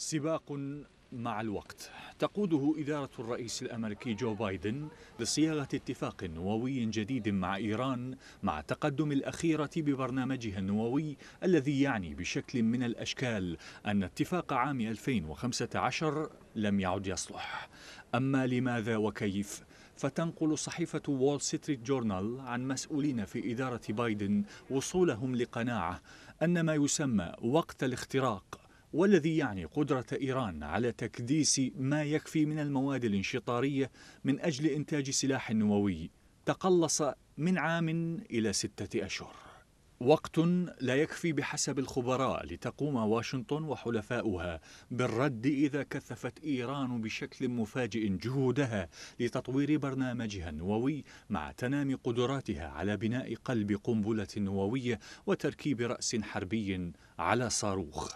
سباق مع الوقت تقوده إدارة الرئيس الأمريكي جو بايدن لصياغة اتفاق نووي جديد مع إيران مع تقدم الأخيرة ببرنامجها النووي الذي يعني بشكل من الأشكال أن اتفاق عام 2015 لم يعد يصلح أما لماذا وكيف؟ فتنقل صحيفة وول ستريت جورنال عن مسؤولين في إدارة بايدن وصولهم لقناعة أن ما يسمى وقت الاختراق والذي يعني قدرة إيران على تكديس ما يكفي من المواد الانشطارية من أجل إنتاج سلاح نووي تقلص من عام إلى ستة أشهر وقت لا يكفي بحسب الخبراء لتقوم واشنطن وحلفاؤها بالرد إذا كثفت إيران بشكل مفاجئ جهودها لتطوير برنامجها النووي مع تنامي قدراتها على بناء قلب قنبلة نووية وتركيب رأس حربي على صاروخ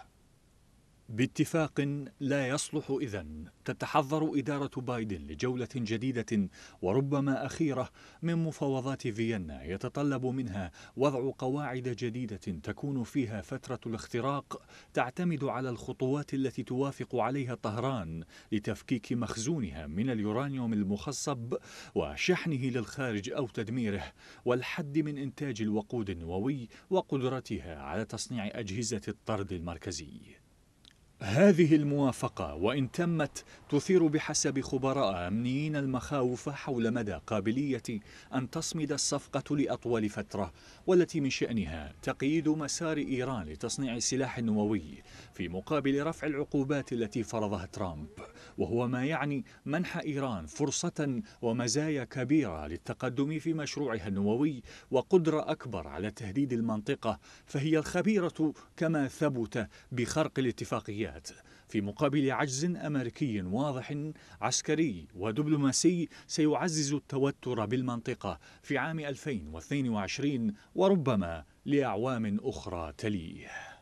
باتفاق لا يصلح إذا تتحضر إدارة بايدن لجولة جديدة وربما أخيرة من مفاوضات فيينا يتطلب منها وضع قواعد جديدة تكون فيها فترة الاختراق تعتمد على الخطوات التي توافق عليها طهران لتفكيك مخزونها من اليورانيوم المخصب وشحنه للخارج أو تدميره والحد من إنتاج الوقود النووي وقدرتها على تصنيع أجهزة الطرد المركزي هذه الموافقة وإن تمت تثير بحسب خبراء أمنيين المخاوف حول مدى قابلية أن تصمد الصفقة لأطول فترة والتي من شأنها تقييد مسار إيران لتصنيع السلاح النووي في مقابل رفع العقوبات التي فرضها ترامب وهو ما يعني منح إيران فرصة ومزايا كبيرة للتقدم في مشروعها النووي وقدرة أكبر على تهديد المنطقة فهي الخبيرة كما ثبت بخرق الاتفاقيات الولايات في مقابل عجز أمريكي واضح عسكري ودبلوماسي سيعزز التوتر بالمنطقة في عام 2022 وربما لأعوام أخرى تليه